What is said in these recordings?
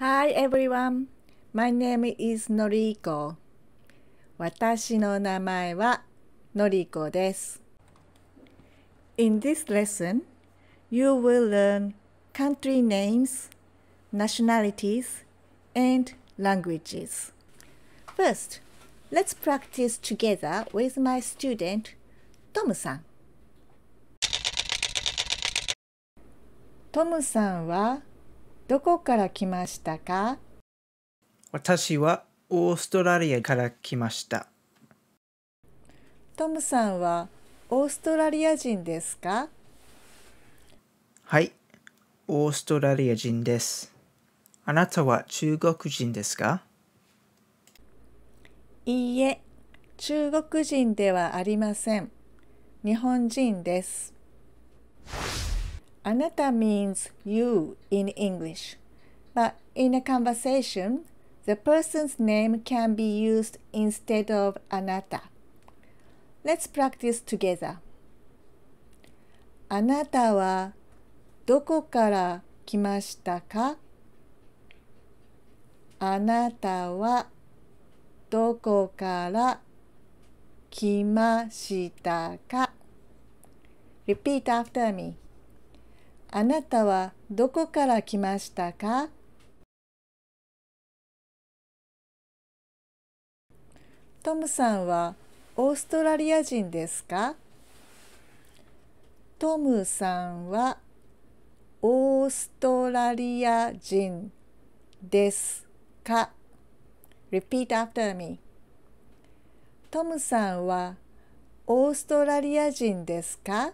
Hi everyone. My name is Noriko. 私の名前は Noriko です。In this lesson, you will learn country names, nationalities, and languages. First, let's practice together with my student Tom-san. Tom さんはどこから来ましたか私はオーストラリアから来ました。トムさんはオーストラリア人ですかはい、オーストラリア人です。あなたは中国人ですかいいえ、中国人ではありません。日本人です。anata means you in English, but in a conversation, the person's name can be used instead of anata. Let's practice together. あなたはどこから来ましたかあなたはどこから来ましたか Repeat after me. あなたはどこから来ましたかトムさんはオーストラリア人ですかトムさんはオーストラリア人ですか ?Repeat after me トムさんはオーストラリア人ですか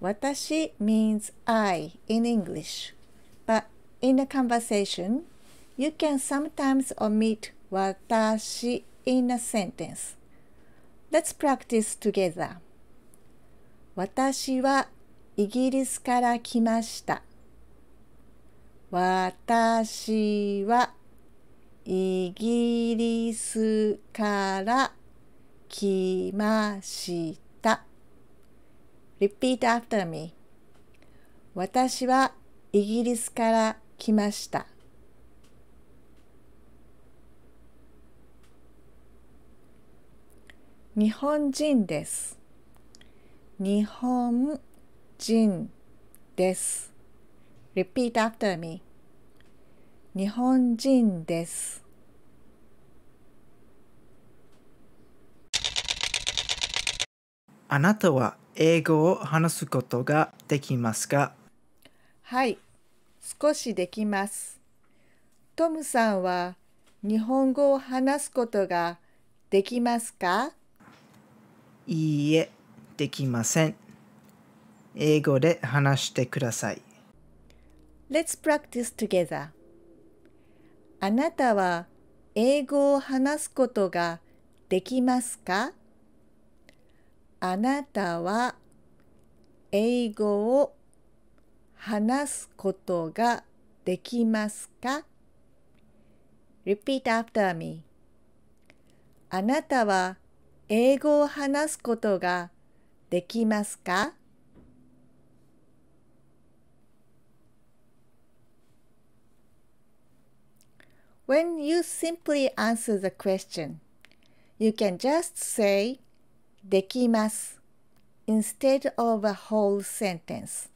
私 means I in English. But in a conversation, you can sometimes omit 私 in a sentence. Let's practice together. 私はイギリスから来ました。私はイギリスから来ました。Repeat after me. 私はイギリスから来ました。日本人です。日本人です。Repeat after me. 日本人です。あなたは英語を話すことができますかはい、少しできます。トムさんは日本語を話すことができますかいいえ、できません。英語で話してください。Let's practice together. あなたは英語を話すことができますかあなたは英語を話すことができますか ?Repeat after me あなたは英語を話すことができますか？When you simply answer the question, you can just say できます, instead of a whole sentence.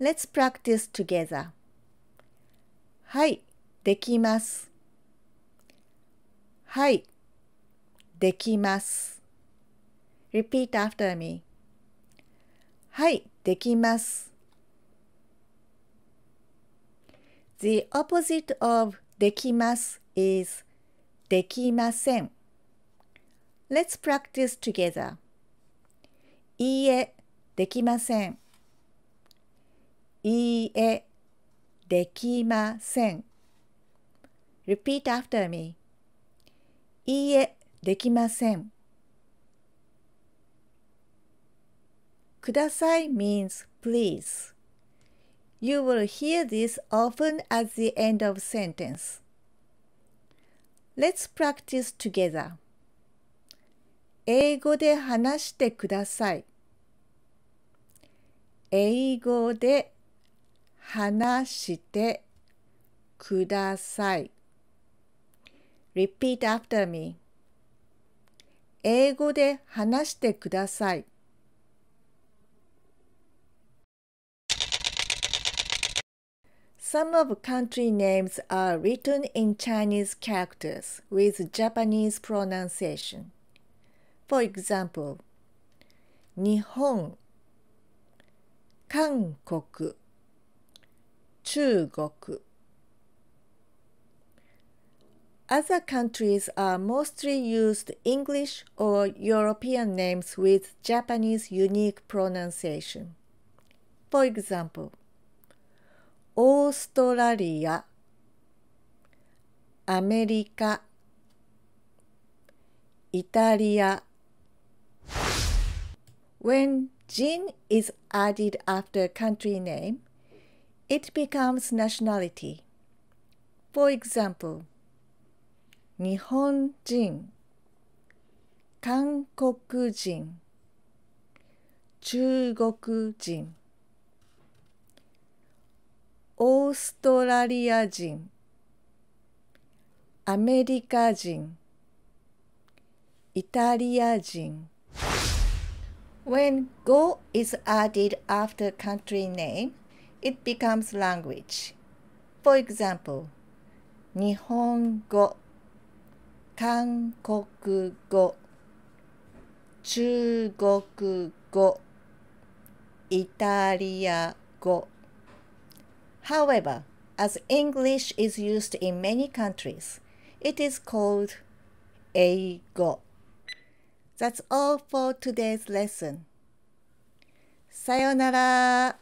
Let's practice together. はい、できます。はい、できます。Repeat after me. はい、できます。The opposite of できます is できません。Let's practice together. いいえ、できません。いいえ、できません。Repeat after me. いいえ、できません。ください means please. You will hear this often at the end of sentence. Let's practice together. 英語で話してください。英語で話してください。Repeat after me. 英語で話してください。Some of country names are written in Chinese characters with Japanese pronunciation. For example, China. Other countries are mostly used English or European names with Japanese unique pronunciation. For example, Australia, America, Italy. When Jin is added after country name, it becomes nationality. For example, Nihonjin, Kankokujin, Chugokujin, Australiajin, Americajin, Italiajin, when Go is added after country name, it becomes language. For example, go, Kankokugo, go, Italia Go. However, as English is used in many countries, it is called Eigo. That's all for today's lesson. さよなら。